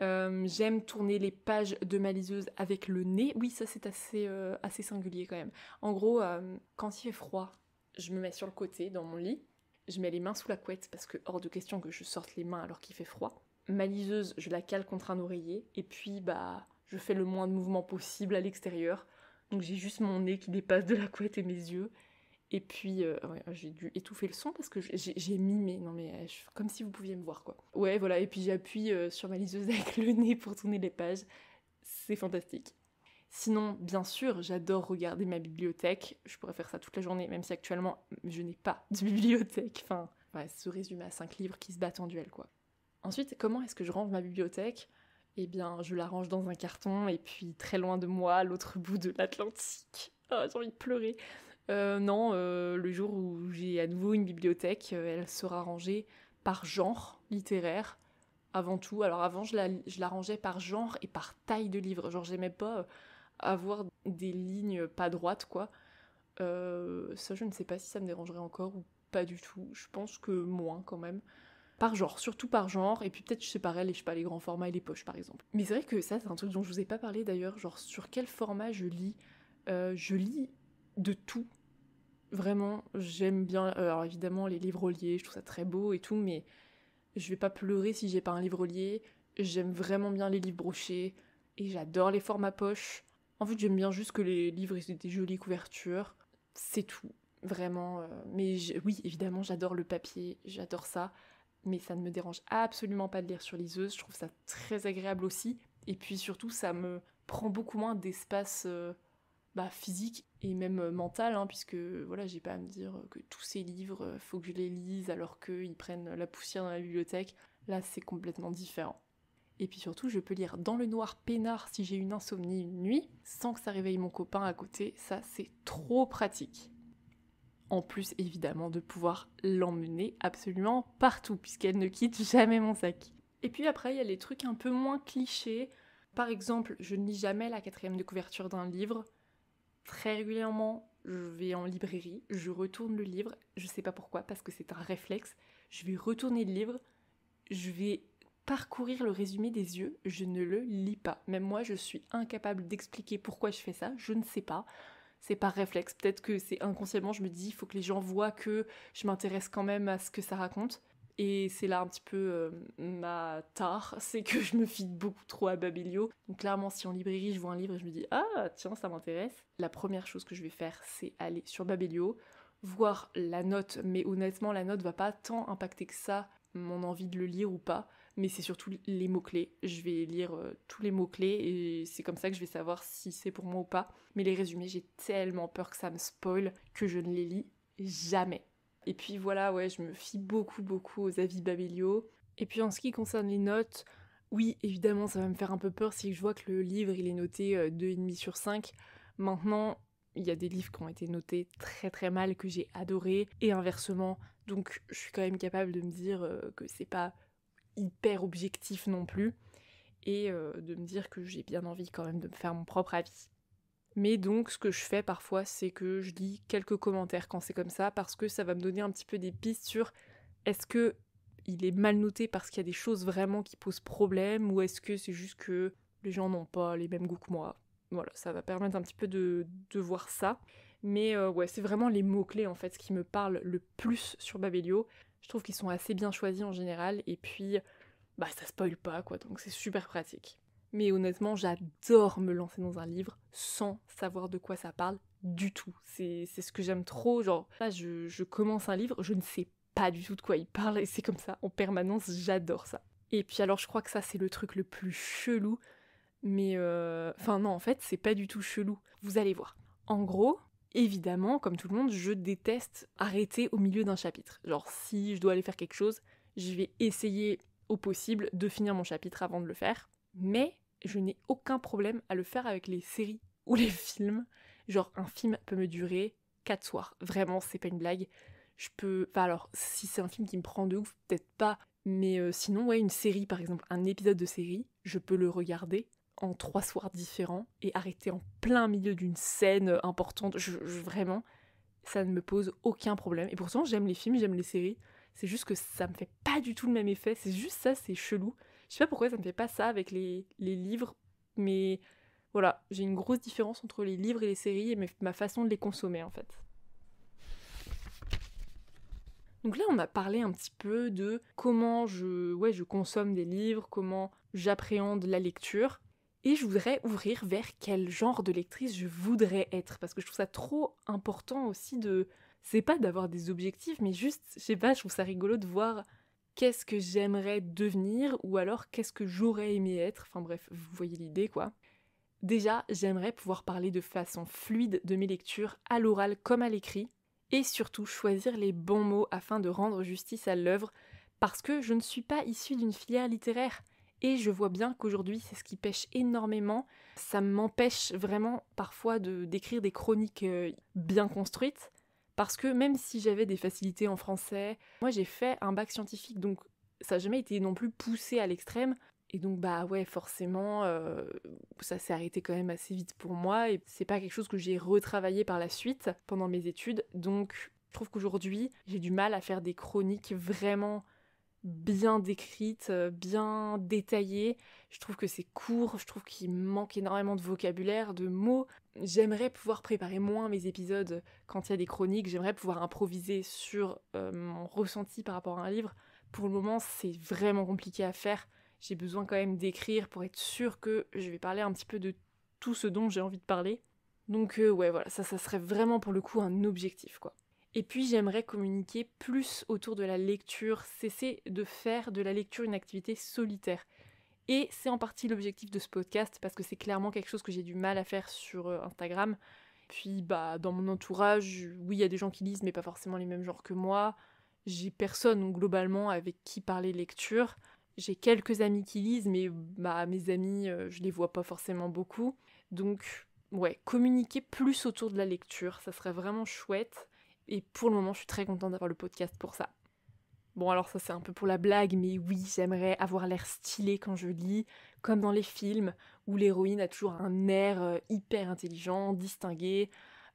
Euh, j'aime tourner les pages de ma liseuse avec le nez. Oui, ça c'est assez, assez singulier quand même. En gros, quand il fait froid, je me mets sur le côté dans mon lit, je mets les mains sous la couette parce que hors de question que je sorte les mains alors qu'il fait froid ma liseuse, je la cale contre un oreiller, et puis bah je fais le moins de mouvements possible à l'extérieur. Donc j'ai juste mon nez qui dépasse de la couette et mes yeux. Et puis, euh, j'ai dû étouffer le son parce que j'ai mimé. Non, mais euh, comme si vous pouviez me voir, quoi. Ouais, voilà. Et puis, j'appuie euh, sur ma liseuse avec le nez pour tourner les pages. C'est fantastique. Sinon, bien sûr, j'adore regarder ma bibliothèque. Je pourrais faire ça toute la journée, même si actuellement, je n'ai pas de bibliothèque. Enfin, ouais, ce résumé à 5 livres qui se battent en duel, quoi. Ensuite, comment est-ce que je range ma bibliothèque Eh bien, je la range dans un carton et puis très loin de moi, à l'autre bout de l'Atlantique. Ah, j'ai envie de pleurer. Euh, non, euh, le jour où j'ai à nouveau une bibliothèque, euh, elle sera rangée par genre littéraire avant tout. Alors avant, je la, je la rangeais par genre et par taille de livre. Genre, j'aimais pas avoir des lignes pas droites, quoi. ça, je ne sais pas si ça me dérangerait encore ou pas du tout. Je pense que moins quand même par genre, surtout par genre, et puis peut-être je les, je sais pas, les grands formats et les poches par exemple. Mais c'est vrai que ça, c'est un truc dont je vous ai pas parlé d'ailleurs, genre sur quel format je lis. Euh, je lis de tout, vraiment, j'aime bien. Euh, alors évidemment, les livres reliés, je trouve ça très beau et tout, mais je vais pas pleurer si j'ai pas un livre relié. J'aime vraiment bien les livres brochés et j'adore les formats poche. En fait, j'aime bien juste que les livres aient des jolies couvertures. C'est tout, vraiment. Euh, mais oui, évidemment, j'adore le papier, j'adore ça mais ça ne me dérange absolument pas de lire sur liseuse, je trouve ça très agréable aussi, et puis surtout ça me prend beaucoup moins d'espace euh, bah, physique et même euh, mental, hein, puisque voilà, j'ai pas à me dire que tous ces livres, euh, faut que je les lise alors qu'ils prennent la poussière dans la bibliothèque, là c'est complètement différent. Et puis surtout, je peux lire dans le noir peinard si j'ai une insomnie une nuit, sans que ça réveille mon copain à côté, ça c'est trop pratique en plus évidemment de pouvoir l'emmener absolument partout puisqu'elle ne quitte jamais mon sac. Et puis après, il y a les trucs un peu moins clichés. Par exemple, je ne lis jamais la quatrième de couverture d'un livre. Très régulièrement, je vais en librairie, je retourne le livre, je ne sais pas pourquoi, parce que c'est un réflexe. Je vais retourner le livre, je vais parcourir le résumé des yeux, je ne le lis pas. Même moi, je suis incapable d'expliquer pourquoi je fais ça, je ne sais pas c'est par réflexe. Peut-être que c'est inconsciemment, je me dis, il faut que les gens voient que je m'intéresse quand même à ce que ça raconte. Et c'est là un petit peu euh, ma tare, c'est que je me fie beaucoup trop à Babelio. Donc clairement, si en librairie je vois un livre et je me dis ah tiens ça m'intéresse, la première chose que je vais faire c'est aller sur Babelio, voir la note. Mais honnêtement, la note va pas tant impacter que ça mon envie de le lire ou pas mais c'est surtout les mots-clés. Je vais lire euh, tous les mots-clés et c'est comme ça que je vais savoir si c'est pour moi ou pas. Mais les résumés, j'ai tellement peur que ça me spoil que je ne les lis jamais. Et puis voilà, ouais, je me fie beaucoup, beaucoup aux avis Babelio. Et puis en ce qui concerne les notes, oui, évidemment, ça va me faire un peu peur si je vois que le livre, il est noté 2,5 euh, sur 5. Maintenant, il y a des livres qui ont été notés très très mal que j'ai adoré et inversement. Donc je suis quand même capable de me dire euh, que c'est pas hyper objectif non plus, et euh, de me dire que j'ai bien envie quand même de me faire mon propre avis. Mais donc ce que je fais parfois, c'est que je lis quelques commentaires quand c'est comme ça, parce que ça va me donner un petit peu des pistes sur est-ce que il est mal noté parce qu'il y a des choses vraiment qui posent problème, ou est-ce que c'est juste que les gens n'ont pas les mêmes goûts que moi. Voilà, ça va permettre un petit peu de, de voir ça. Mais euh, ouais, c'est vraiment les mots-clés en fait ce qui me parle le plus sur Babelio. Je trouve qu'ils sont assez bien choisis en général, et puis, bah, ça spoil pas, quoi, donc c'est super pratique. Mais honnêtement, j'adore me lancer dans un livre sans savoir de quoi ça parle du tout. C'est ce que j'aime trop. Genre, là, je, je commence un livre, je ne sais pas du tout de quoi il parle, et c'est comme ça, en permanence, j'adore ça. Et puis alors, je crois que ça, c'est le truc le plus chelou. Mais... Euh... Enfin non, en fait, c'est pas du tout chelou. Vous allez voir. En gros, évidemment, comme tout le monde, je déteste arrêter au milieu d'un chapitre. Genre, si je dois aller faire quelque chose, je vais essayer au possible de finir mon chapitre avant de le faire. Mais je n'ai aucun problème à le faire avec les séries ou les films. Genre, un film peut me durer 4 soirs. Vraiment, c'est pas une blague. Je peux. Enfin, alors, si c'est un film qui me prend de ouf, peut-être pas. Mais euh, sinon, ouais, une série, par exemple, un épisode de série, je peux le regarder en trois soirs différents et arrêté en plein milieu d'une scène euh, importante. vraiment, ça ne me pose aucun problème. Et pourtant, j'aime les films, j'aime les séries. C'est juste que ça me fait pas du tout le même effet. C'est juste ça, c'est chelou. Je sais pas pourquoi ça me fait pas ça avec les, livres, mais voilà, j'ai une grosse différence entre les livres et les séries et ma façon de les consommer en fait. Donc là, on a parlé un petit peu de comment je, ouais, je consomme des livres, comment j'appréhende la lecture. Et je voudrais ouvrir vers quel genre de lectrice je voudrais être, parce que je trouve ça trop important aussi de... C'est pas d'avoir des objectifs, mais juste, je sais pas, je trouve ça rigolo de voir qu'est-ce que j'aimerais devenir, ou alors qu'est-ce que j'aurais aimé être, enfin bref, vous voyez l'idée quoi. Déjà, j'aimerais pouvoir parler de façon fluide de mes lectures, à l'oral comme à l'écrit, et surtout choisir les bons mots afin de rendre justice à l'œuvre, parce que je ne suis pas issue d'une filière littéraire. Et je vois bien qu'aujourd'hui, c'est ce qui pêche énormément. Ça m'empêche vraiment parfois de d'écrire des chroniques euh, bien construites. Parce que même si j'avais des facilités en français, moi j'ai fait un bac scientifique, donc ça n'a jamais été non plus poussé à l'extrême. Et donc bah ouais, forcément, euh, ça s'est arrêté quand même assez vite pour moi. Et c'est pas quelque chose que j'ai retravaillé par la suite pendant mes études. Donc je trouve qu'aujourd'hui, j'ai du mal à faire des chroniques vraiment bien décrite, euh, bien détaillée. Je trouve que c'est court, je trouve qu'il manque énormément de vocabulaire, de mots. J'aimerais pouvoir préparer moins mes épisodes quand il y a des chroniques, j'aimerais pouvoir improviser sur euh, mon ressenti par rapport à un livre. Pour le moment, c'est vraiment compliqué à faire. J'ai besoin quand même d'écrire pour être sûr que je vais parler un petit peu de tout ce dont j'ai envie de parler. Donc euh, ouais, voilà, ça, ça serait vraiment pour le coup un objectif, quoi. Et puis j'aimerais communiquer plus autour de la lecture, cesser de faire de la lecture une activité solitaire. Et c'est en partie l'objectif de ce podcast parce que c'est clairement quelque chose que j'ai du mal à faire sur euh, Instagram. Puis bah dans mon entourage, oui, il y a des gens qui lisent mais pas forcément les mêmes genres que moi. J'ai personne globalement avec qui parler lecture. J'ai quelques amis qui lisent mais bah mes amis, euh, je les vois pas forcément beaucoup. Donc ouais, communiquer plus autour de la lecture, ça serait vraiment chouette. Et pour le moment, je suis très contente d'avoir le podcast pour ça. Bon, alors ça c'est un peu pour la blague, mais oui, j'aimerais avoir l'air stylé quand je lis, comme dans les films où l'héroïne a toujours un air euh, hyper intelligent, distingué.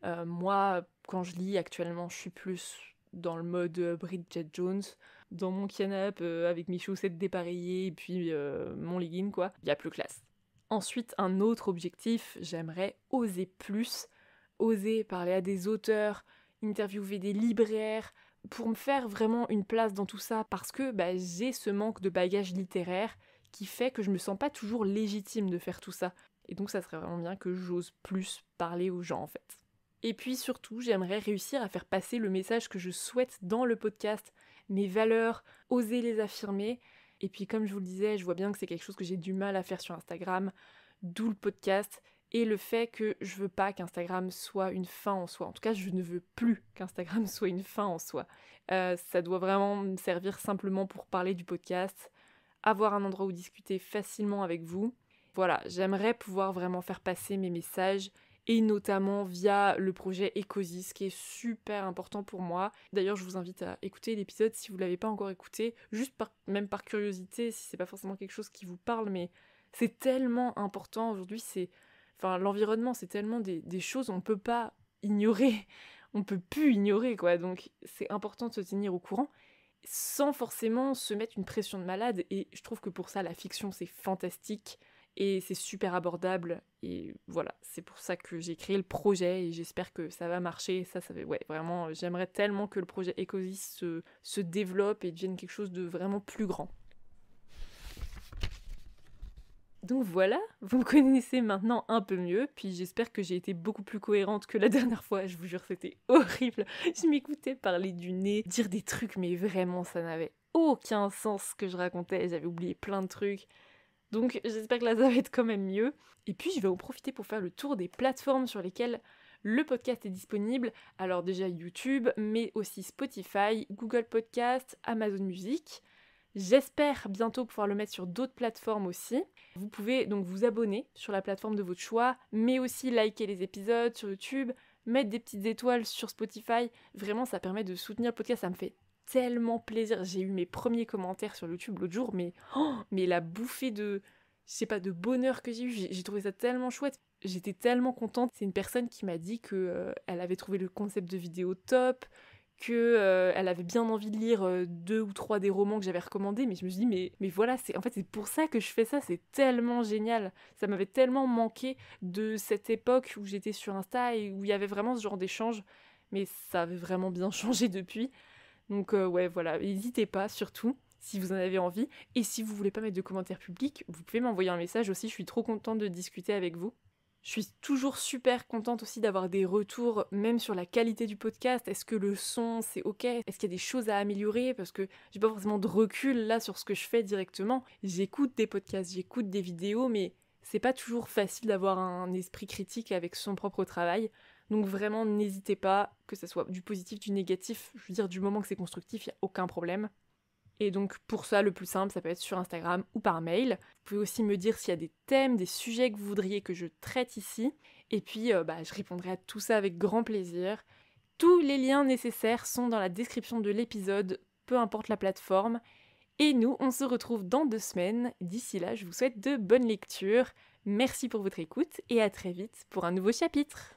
Euh, moi, quand je lis actuellement, je suis plus dans le mode euh, Bridget Jones, dans mon canapé avec mes chaussettes dépareillées et puis mon legging quoi. Il y a plus classe. Ensuite, un autre objectif, j'aimerais oser plus, oser parler à des auteurs interviewer des libraires, pour me faire vraiment une place dans tout ça, parce que bah, j'ai ce manque de bagage littéraire qui fait que je me sens pas toujours légitime de faire tout ça. Et donc ça serait vraiment bien que j'ose plus parler aux gens en fait. Et puis surtout, j'aimerais réussir à faire passer le message que je souhaite dans le podcast, mes valeurs, oser les affirmer. Et puis comme je vous le disais, je vois bien que c'est quelque chose que j'ai du mal à faire sur Instagram, d'où le podcast et le fait que je veux pas qu'Instagram soit une fin en soi. En tout cas, je ne veux plus qu'Instagram soit une fin en soi. Euh, ça doit vraiment me servir simplement pour parler du podcast, avoir un endroit où discuter facilement avec vous. Voilà, j'aimerais pouvoir vraiment faire passer mes messages et notamment via le projet Ecosis qui est super important pour moi. D'ailleurs, je vous invite à écouter l'épisode si vous ne l'avez pas encore écouté, juste même par curiosité, si c'est pas forcément quelque chose qui vous parle, mais c'est tellement important aujourd'hui, c'est Enfin, l'environnement, c'est tellement des, des choses on peut pas ignorer, on peut plus ignorer, quoi. Donc, c'est important de se tenir au courant sans forcément se mettre une pression de malade. Et je trouve que pour ça, la fiction, c'est fantastique et c'est super abordable. Et voilà, c'est pour ça que j'ai créé le projet et j'espère que ça va marcher. Ça, ça ouais, vraiment, j'aimerais tellement que le projet Ecosys se, se développe et devienne quelque chose de vraiment plus grand. Donc voilà, vous me connaissez maintenant un peu mieux, puis j'espère que j'ai été beaucoup plus cohérente que la dernière fois, je vous jure c'était horrible. Je m'écoutais parler du nez, dire des trucs, mais vraiment ça n'avait aucun sens ce que je racontais, j'avais oublié plein de trucs. Donc j'espère que là ça va être quand même mieux. Et puis je vais en profiter pour faire le tour des plateformes sur lesquelles le podcast est disponible, alors déjà YouTube, mais aussi Spotify, Google Podcast, Amazon Music. J'espère bientôt pouvoir le mettre sur d'autres plateformes aussi. Vous pouvez donc vous abonner sur la plateforme de votre choix, mais aussi liker les épisodes sur YouTube, mettre des petites étoiles sur Spotify. Vraiment, ça permet de soutenir le podcast, ça me fait tellement plaisir. J'ai eu mes premiers commentaires sur YouTube l'autre jour, mais oh, mais la bouffée de je sais pas de bonheur que j'ai eu, j'ai trouvé ça tellement chouette. J'étais tellement contente. C'est une personne qui m'a dit que euh, elle avait trouvé le concept de vidéo top, que euh, elle avait bien envie de lire euh, deux ou trois des romans que j'avais recommandés mais je me suis dit mais mais voilà c'est en fait c'est pour ça que je fais ça c'est tellement génial ça m'avait tellement manqué de cette époque où j'étais sur Insta et où il y avait vraiment ce genre d'échange mais ça avait vraiment bien changé depuis donc euh, ouais voilà n'hésitez pas surtout si vous en avez envie et si vous voulez pas mettre de commentaires publics vous pouvez m'envoyer un message aussi je suis trop contente de discuter avec vous je suis toujours super contente aussi d'avoir des retours, même sur la qualité du podcast. Est-ce que le son, c'est ok Est-ce qu'il y a des choses à améliorer Parce que j'ai pas forcément de recul là sur ce que je fais directement. J'écoute des podcasts, j'écoute des vidéos, mais c'est pas toujours facile d'avoir un esprit critique avec son propre travail. Donc vraiment, n'hésitez pas, que ce soit du positif, du négatif, je veux dire, du moment que c'est constructif, il n'y a aucun problème. Et donc pour ça, le plus simple, ça peut être sur Instagram ou par mail. Vous pouvez aussi me dire s'il y a des thèmes, des sujets que vous voudriez que je traite ici. Et puis euh, bah, je répondrai à tout ça avec grand plaisir. Tous les liens nécessaires sont dans la description de l'épisode, peu importe la plateforme. Et nous, on se retrouve dans deux semaines. D'ici là, je vous souhaite de bonnes lectures. Merci pour votre écoute et à très vite pour un nouveau chapitre.